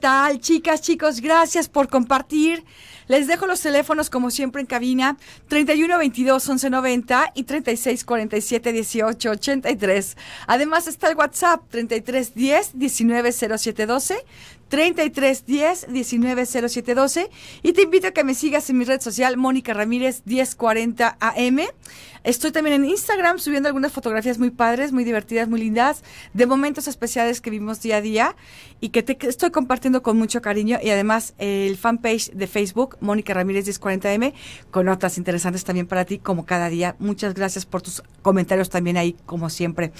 tal? Chicas, chicos, gracias por compartir. Les dejo los teléfonos como siempre en cabina 31 22 11 90 y 36 47 18 83. Además está el WhatsApp 33 10 19 07 12 33 10 19 12. Y te invito a que me sigas en mi red social, Mónica Ramírez 1040 AM. Estoy también en Instagram subiendo algunas fotografías muy padres, muy divertidas, muy lindas, de momentos especiales que vimos día a día y que te estoy compartiendo con mucho cariño. Y además el fanpage de Facebook, Mónica Ramírez 1040M, con notas interesantes también para ti, como cada día. Muchas gracias por tus comentarios también ahí, como siempre.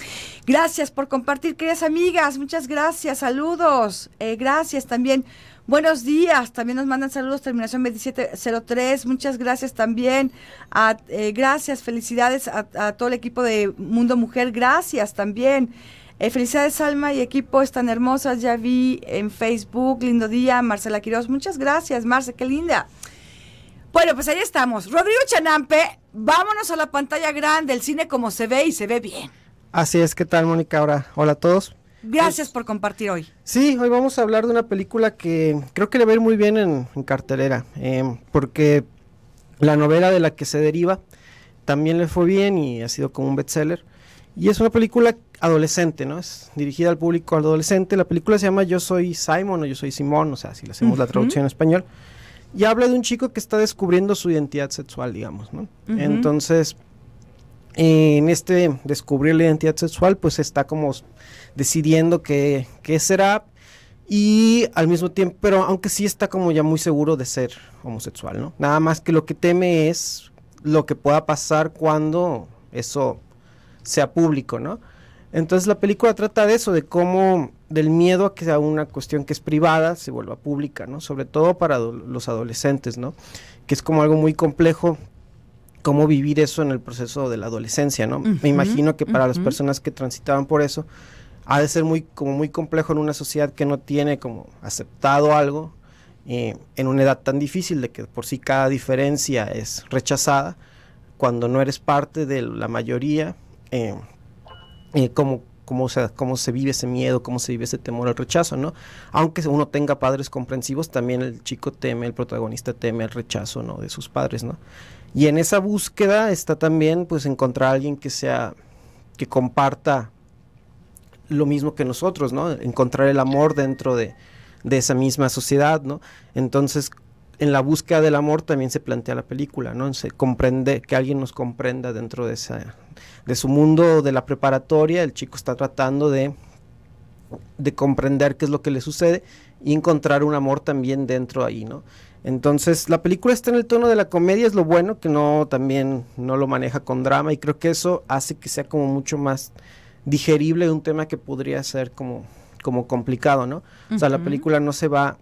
Gracias por compartir, queridas amigas. Muchas gracias. Saludos. Eh, gracias gracias también. Buenos días, también nos mandan saludos, terminación 2703, muchas gracias también. A, eh, gracias, felicidades a, todo el equipo de Mundo Mujer, gracias también. Eh, felicidades Alma y equipo, están hermosas, ya vi en Facebook, lindo día, Marcela Quiroz, muchas gracias, Marce, qué linda. Bueno, pues ahí estamos. Rodrigo Chanampe, vámonos a la pantalla grande, el cine como se ve y se ve bien. Así es, ¿qué tal Mónica? Ahora, hola a todos. Gracias por compartir hoy. Sí, hoy vamos a hablar de una película que creo que le va a ir muy bien en, cartelera, eh, porque la novela de la que se deriva también le fue bien y ha sido como un bestseller. Y es una película adolescente, ¿no? Es dirigida al público adolescente. La película se llama Yo soy Simon o Yo soy Simón, o sea, si le hacemos la traducción en español. Y habla de un chico que está descubriendo su identidad sexual, digamos, ¿no? Entonces, en este descubrir la identidad sexual, pues está como decidiendo qué, qué será. Y al mismo tiempo, pero aunque sí está como ya muy seguro de ser homosexual, ¿no? Nada más que lo que teme es lo que pueda pasar cuando eso sea público, ¿no? Entonces la película trata de eso, de cómo del miedo a que sea una cuestión que es privada se vuelva pública, ¿no? Sobre todo para los adolescentes, ¿no? Que es como algo muy complejo cómo vivir eso en el proceso de la adolescencia, ¿no? Me imagino que para las personas que transitaban por eso ha de ser muy como muy complejo en una sociedad que no tiene como aceptado algo eh, en una edad tan difícil de que por sí cada diferencia es rechazada cuando no eres parte de la mayoría, eh, como eh, Cómo, sea, cómo, se vive ese miedo, cómo se vive ese temor al rechazo, ¿no? Aunque uno tenga padres comprensivos, también el chico teme, el protagonista teme el rechazo, ¿no? De sus padres, ¿no? Y en esa búsqueda está también pues encontrar a alguien que sea, que comparta lo mismo que nosotros, ¿no? Encontrar el amor dentro de, esa misma sociedad, ¿no? Entonces, en la búsqueda del amor también se plantea la película, ¿no? Se comprende, que alguien nos comprenda dentro de, esa, de su mundo de la preparatoria, el chico está tratando de, de comprender qué es lo que le sucede y encontrar un amor también dentro ahí, ¿no? Entonces, la película está en el tono de la comedia, es lo bueno que no también no lo maneja con drama y creo que eso hace que sea como mucho más digerible un tema que podría ser como como complicado, ¿no? O sea, la película no se va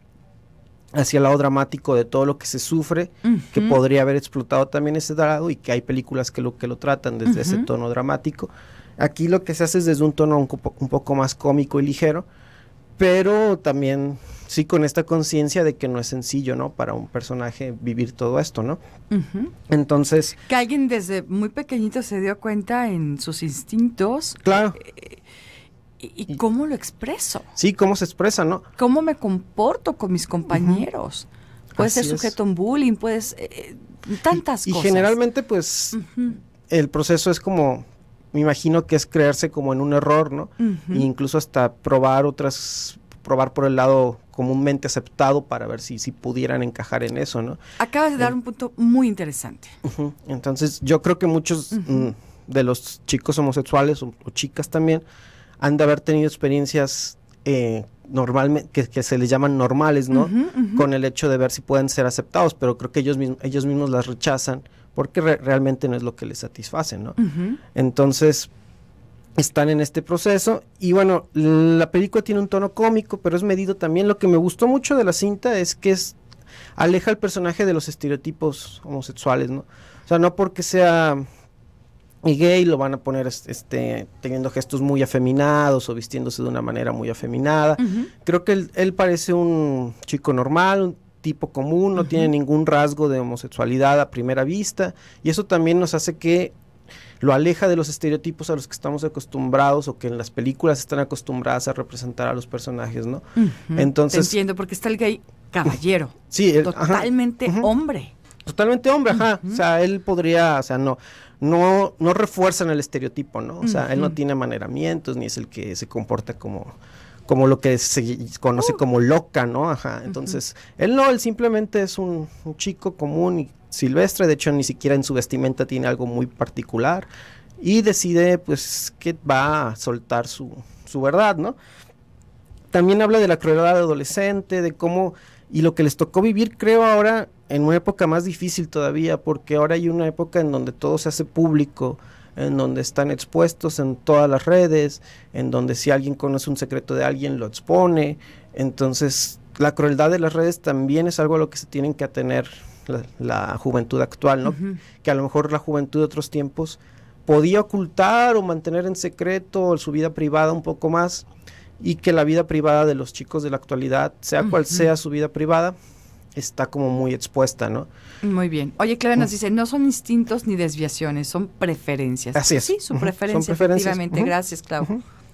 hacia el lado dramático de todo lo que se sufre, que podría haber explotado también ese lado y que hay películas que lo que lo tratan desde ese tono dramático. Aquí lo que se hace es desde un tono un poco más cómico y ligero, pero también sí con esta conciencia de que no es sencillo, ¿no? Para un personaje vivir todo esto, ¿no? Entonces... Que alguien desde muy pequeñito se dio cuenta en sus instintos. Claro. Eh, y, cómo lo expreso? Sí, cómo se expresa, ¿no? ¿Cómo me comporto con mis compañeros? Puedes ser sujeto a un bullying, puedes... Eh, tantas cosas. Y generalmente, pues, el proceso es como me imagino que es creerse como en un error, ¿no? E incluso hasta probar otras, probar por el lado comúnmente aceptado para ver si, si pudieran encajar en eso, ¿no? Acabas de dar un punto muy interesante. Entonces, yo creo que muchos mm, de los chicos homosexuales o, chicas también han de haber tenido experiencias eh, que, se les llaman normales, ¿no? Con el hecho de ver si pueden ser aceptados, pero creo que ellos, mismos, ellos mismos las rechazan porque realmente no es lo que le satisface, ¿no? Entonces, están en este proceso y bueno, la película tiene un tono cómico, pero es medido también. Lo que me gustó mucho de la cinta es que es, aleja al personaje de los estereotipos homosexuales, ¿no? O sea, no porque sea gay lo van a poner este, teniendo gestos muy afeminados o vistiéndose de una manera muy afeminada. Creo que él, él, parece un chico normal, un tipo común, no tiene ningún rasgo de homosexualidad a primera vista y eso también nos hace que lo aleja de los estereotipos a los que estamos acostumbrados o que en las películas están acostumbradas a representar a los personajes, ¿no? Entonces. entiendo, porque está el gay caballero. Sí, totalmente hombre. Totalmente hombre, ajá. O sea, él podría, o sea, no, no, no refuerzan el estereotipo, ¿no? O sea, él no tiene amaneramientos, ni es el que se comporta como como lo que se conoce uh. como loca, ¿no? Ajá, entonces, él no, él simplemente es un, chico común y silvestre, de hecho ni siquiera en su vestimenta tiene algo muy particular y decide pues que va a soltar su, su verdad, ¿no? También habla de la crueldad adolescente, de cómo y lo que les tocó vivir creo ahora en una época más difícil todavía, porque ahora hay una época en donde todo se hace público, en donde están expuestos en todas las redes, en donde si alguien conoce un secreto de alguien lo expone. Entonces, la crueldad de las redes también es algo a lo que se tienen que atener la, juventud actual, ¿no? Que a lo mejor la juventud de otros tiempos podía ocultar o mantener en secreto su vida privada un poco más y que la vida privada de los chicos de la actualidad, sea cual sea su vida privada, está como muy expuesta, ¿no? Muy bien. Oye, Clara nos mm. dice, no son instintos ni desviaciones, son preferencias. Así es. Sí, su preferencia, Gracias, Clau.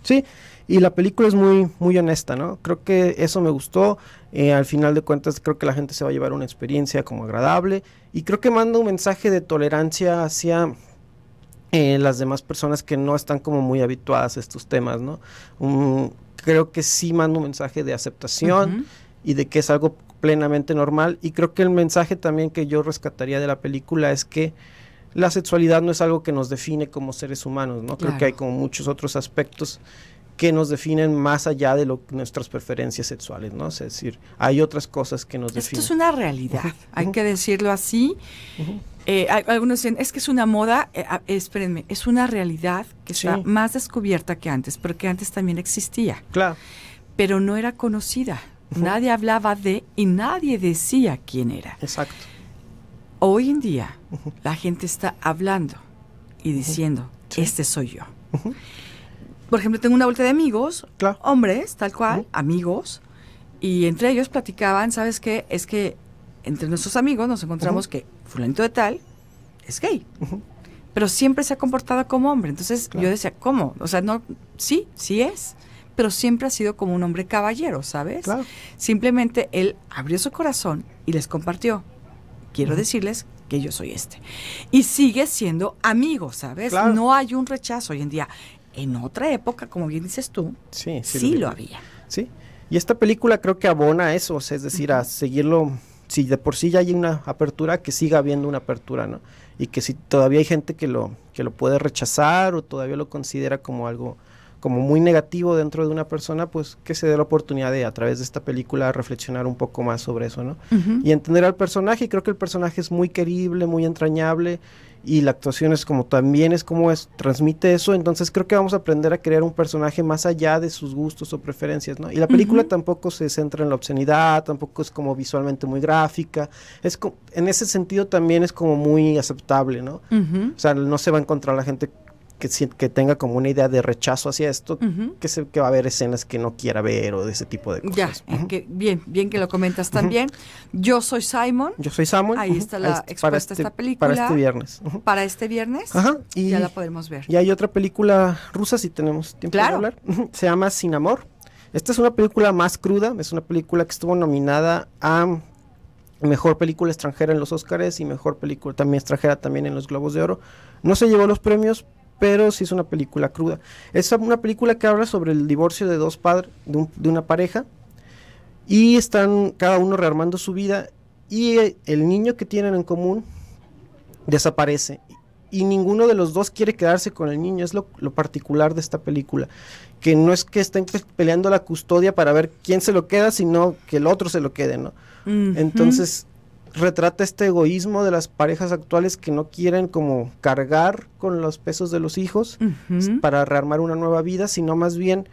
Sí, y la película es muy, muy honesta, ¿no? Creo que eso me gustó. Eh, al final de cuentas, creo que la gente se va a llevar una experiencia como agradable. Y creo que manda un mensaje de tolerancia hacia eh, las demás personas que no están como muy habituadas a estos temas, ¿no? Mm, creo que sí manda un mensaje de aceptación y de que es algo plenamente normal. Y creo que el mensaje también que yo rescataría de la película es que la sexualidad no es algo que nos define como seres humanos, ¿no? Creo que hay como muchos otros aspectos que nos definen más allá de lo, nuestras preferencias sexuales, ¿no? Es decir, hay otras cosas que nos definen. Esto es una realidad, hay que decirlo así. Eh, algunos dicen, es que es una moda, eh, ah, espérenme, es una realidad que sea está más descubierta que antes, porque antes también existía. Claro. Pero no era conocida. Nadie hablaba de y nadie decía quién era. Exacto. Hoy en día la gente está hablando y diciendo, este soy yo. Por ejemplo, tengo una vuelta de amigos, hombres, tal cual, amigos, y entre ellos platicaban, ¿sabes qué? Es que entre nuestros amigos nos encontramos que fulanito de tal es gay pero siempre se ha comportado como hombre. Entonces yo decía, ¿cómo? O sea, no, sí, sí es pero siempre ha sido como un hombre caballero, ¿sabes? Simplemente él abrió su corazón y les compartió. Quiero decirles que yo soy este. Y sigue siendo amigo, ¿sabes? No hay un rechazo hoy en día. En otra época, como bien dices tú, sí, lo, había. Sí. Y esta película creo que abona eso, es decir, a seguirlo, si de por sí ya hay una apertura, que siga habiendo una apertura, ¿no? Y que si todavía hay gente que lo, que lo puede rechazar o todavía lo considera como algo como muy negativo dentro de una persona, pues que se dé la oportunidad de a través de esta película reflexionar un poco más sobre eso, ¿no? Y entender al personaje, y creo que el personaje es muy querible, muy entrañable, y la actuación es como también es como es, transmite eso, entonces creo que vamos a aprender a crear un personaje más allá de sus gustos o preferencias, ¿no? Y la película tampoco se centra en la obscenidad, tampoco es como visualmente muy gráfica, es en ese sentido también es como muy aceptable, ¿no? O sea, no se va a encontrar la gente que, tenga como una idea de rechazo hacia esto, que, se, que va a haber escenas que no quiera ver o de ese tipo de cosas. Ya, eh, bien, bien que lo comentas también. Yo soy Simon. Yo soy Samuel. Ahí está la expuesta este, esta película. Para este viernes. Para este viernes. Ajá. ya la podemos ver. Y hay otra película rusa, si tenemos tiempo de hablar. Se llama Sin Amor. Esta es una película más cruda, es una película que estuvo nominada a mejor película extranjera en los Oscars y mejor película también extranjera también en los Globos de Oro. No se llevó los premios, pero sí es una película cruda. Es una película que habla sobre el divorcio de dos padres, de, una pareja, y están cada uno rearmando su vida y eh, el, niño que tienen en común desaparece y ninguno de los dos quiere quedarse con el niño. Es lo, particular de esta película. Que no es que estén pues, peleando la custodia para ver quién se lo queda, sino que el otro se lo quede, ¿no? Entonces, retrata este egoísmo de las parejas actuales que no quieren como cargar con los pesos de los hijos para rearmar una nueva vida, sino más bien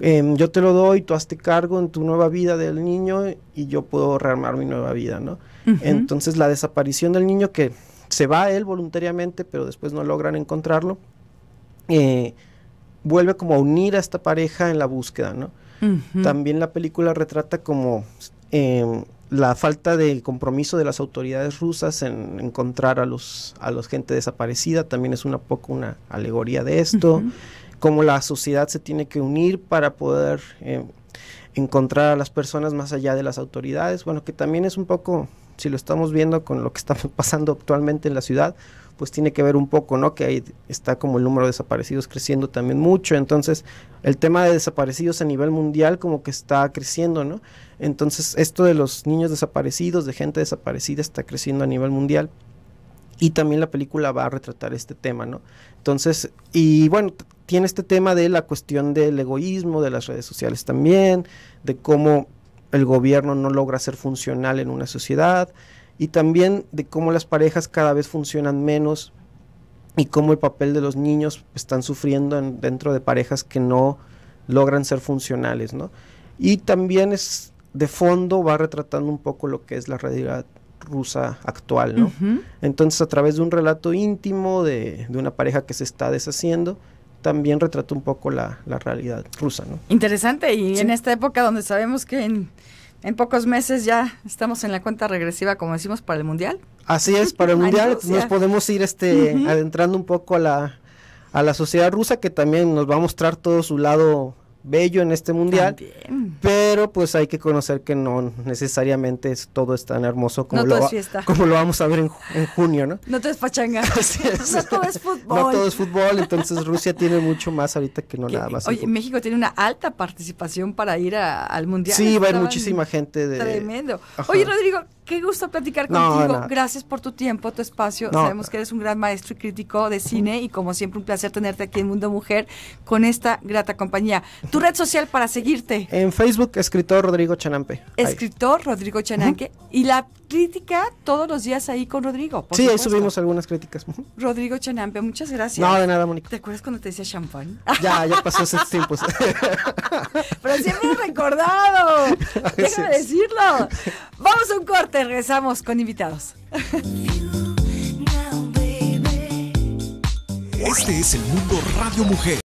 em, yo te lo doy, tú hazte cargo en tu nueva vida del niño y yo puedo rearmar mi nueva vida, ¿no? Entonces la desaparición del niño que se va él voluntariamente, pero después no logran encontrarlo, eh, vuelve como a unir a esta pareja en la búsqueda, ¿no? También la película retrata como... Em, la falta del compromiso de las autoridades rusas en encontrar a los a los gente desaparecida también es una poco una alegoría de esto, como cómo la sociedad se tiene que unir para poder eh, encontrar a las personas más allá de las autoridades, bueno, que también es un poco si lo estamos viendo con lo que está pasando actualmente en la ciudad, pues tiene que ver un poco, ¿no? Que ahí está como el número de desaparecidos creciendo también mucho. Entonces, el tema de desaparecidos a nivel mundial como que está creciendo, ¿no? Entonces, esto de los niños desaparecidos, de gente desaparecida, está creciendo a nivel mundial. Y también la película va a retratar este tema, ¿no? Entonces, y bueno, tiene este tema de la cuestión del egoísmo, de las redes sociales también, de cómo el gobierno no logra ser funcional en una sociedad y también de cómo las parejas cada vez funcionan menos y cómo el papel de los niños están sufriendo dentro de parejas que no logran ser funcionales, ¿no? Y también es de fondo va retratando un poco lo que es la realidad rusa actual, ¿no? Entonces a través de un relato íntimo de, de una pareja que se está deshaciendo, también retrató un poco la, realidad rusa. ¿no? Interesante, y en esta época donde sabemos que en, en, pocos meses ya estamos en la cuenta regresiva, como decimos, para el Mundial. Así es, para el Mundial nos podemos ir este, adentrando un poco a a la sociedad rusa que también nos va a mostrar todo su lado bello en este mundial. Pero pues hay que conocer que no necesariamente es, todo es tan hermoso como, lo, vamos a ver en, junio, ¿no? No te es pachanga. todo es fútbol. No todo es fútbol, entonces Rusia tiene mucho más ahorita que no nada más. Oye, México tiene una alta participación para ir al mundial. Sí, va a haber muchísima gente de... Tremendo. Oye, Rodrigo, Qué gusto platicar contigo. Gracias por tu tiempo, tu espacio. Sabemos que eres un gran maestro y crítico de cine y como siempre un placer tenerte aquí en Mundo Mujer con esta grata compañía. Tu red social para seguirte. En Facebook, escritor Rodrigo Chanampe. Escritor Rodrigo Chanampe. Y la crítica todos los días ahí con Rodrigo. Sí, ahí subimos algunas críticas. Rodrigo Chanampe, muchas gracias. No, de nada, Mónica. ¿Te acuerdas cuando te decía champán? Ya, ya pasó ese tiempo. Pero siempre he recordado. Déjame decirlo. Vamos a un corte, regresamos con invitados. Este es el mundo Radio Mujer.